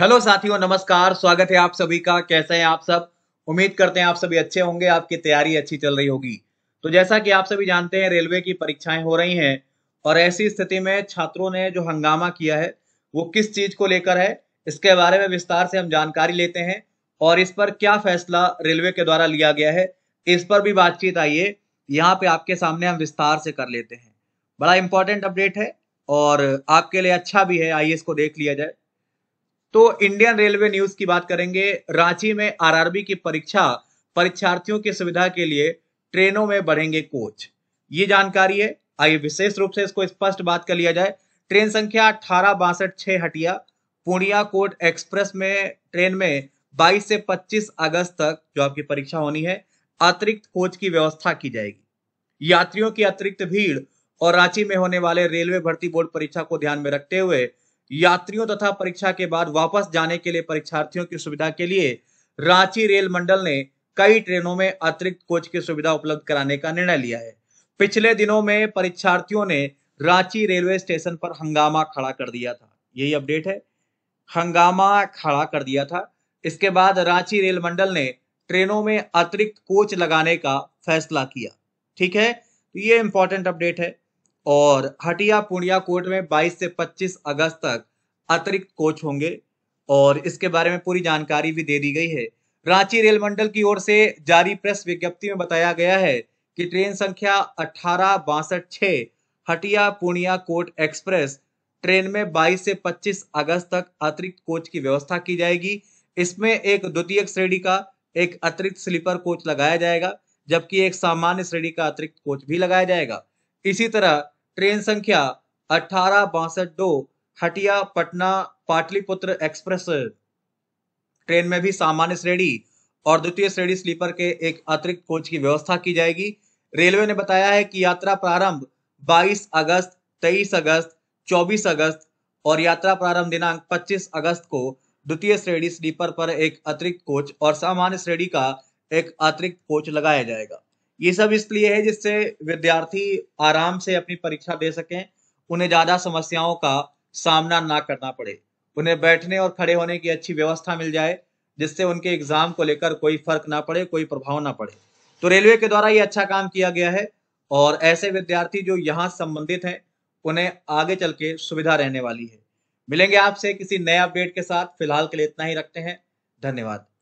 hello साथियों नमस्कार स्वागत है आप सभी का कैसे हैं आप सब उम्मीद करते हैं आप सभी अच्छे होंगे आपकी तैयारी अच्छी चल रही होगी तो जैसा कि आप सभी जानते हैं रेलवे की परीक्षाएं हो रही हैं और ऐसी स्थिति में छात्रों ने जो हंगामा किया है वो किस चीज को लेकर है इसके बारे में विस्तार से हम जानकारी लेते हैं और इस पर क्या फैसला रेलवे के द्वारा लिया गया है इस पर भी बातचीत आइए यहाँ पे आपके सामने हम विस्तार से कर लेते हैं बड़ा इंपॉर्टेंट अपडेट है और आपके लिए अच्छा भी है आइए इसको देख लिया जाए तो इंडियन रेलवे न्यूज की बात करेंगे रांची में आरआरबी की परीक्षा परीक्षार्थियों की सुविधा के लिए ट्रेनों में बढ़ेंगे कोच ये जानकारी है आइए विशेष रूप से इसको स्पष्ट बात कर लिया जाए ट्रेन संख्या अठारह बासठ छह हटिया पूर्णिया कोट एक्सप्रेस में ट्रेन में 22 से 25 अगस्त तक जो आपकी परीक्षा होनी है अतिरिक्त कोच की व्यवस्था की जाएगी यात्रियों की अतिरिक्त भीड़ और रांची में होने वाले रेलवे भर्ती बोर्ड परीक्षा को ध्यान में रखते हुए यात्रियों तथा परीक्षा के बाद वापस जाने के लिए परीक्षार्थियों की सुविधा के लिए रांची रेल मंडल ने कई ट्रेनों में अतिरिक्त कोच की सुविधा उपलब्ध कराने का निर्णय लिया है पिछले दिनों में परीक्षार्थियों ने रांची रेलवे स्टेशन पर हंगामा खड़ा कर दिया था यही अपडेट है हंगामा खड़ा कर दिया था इसके बाद रांची रेल मंडल ने ट्रेनों में अतिरिक्त कोच लगाने का फैसला किया ठीक है तो ये इंपॉर्टेंट अपडेट है और हटिया पूर्णिया कोर्ट में 22 से 25 अगस्त तक अतिरिक्त कोच होंगे और इसके बारे में पूरी जानकारी भी दे दी गई है रांची रेल मंडल की ओर से जारी प्रेस विज्ञप्ति में बताया गया है कि ट्रेन संख्या अठारह बासठ छ Hatia Purnia court express train में 22 से 25 अगस्त तक अतिरिक्त कोच की व्यवस्था की जाएगी इसमें एक द्वितीय श्रेणी का एक अतिरिक्त स्लीपर कोच लगाया जाएगा जबकि एक सामान्य श्रेणी का अतिरिक्त कोच भी लगाया जाएगा इसी तरह ट्रेन संख्या अठारह बासठ दो हटिया पटना पाटलिपुत्र एक्सप्रेस ट्रेन में भी सामान्य श्रेणी और द्वितीय श्रेणी स्लीपर के एक अतिरिक्त कोच की व्यवस्था की जाएगी रेलवे ने बताया है कि यात्रा प्रारंभ 22 अगस्त 23 अगस्त 24 अगस्त और यात्रा प्रारंभ दिनांक 25 अगस्त को द्वितीय श्रेणी स्लीपर पर एक अतिरिक्त कोच और सामान्य श्रेणी का एक अतिरिक्त कोच लगाया जाएगा ये सब इसलिए है जिससे विद्यार्थी आराम से अपनी परीक्षा दे सकें उन्हें ज्यादा समस्याओं का सामना ना करना पड़े उन्हें बैठने और खड़े होने की अच्छी व्यवस्था मिल जाए जिससे उनके एग्जाम को लेकर कोई फर्क ना पड़े कोई प्रभाव ना पड़े तो रेलवे के द्वारा ये अच्छा काम किया गया है और ऐसे विद्यार्थी जो यहाँ संबंधित हैं उन्हें आगे चल के सुविधा रहने वाली है मिलेंगे आपसे किसी नए अपडेट के साथ फिलहाल के लिए इतना ही रखते हैं धन्यवाद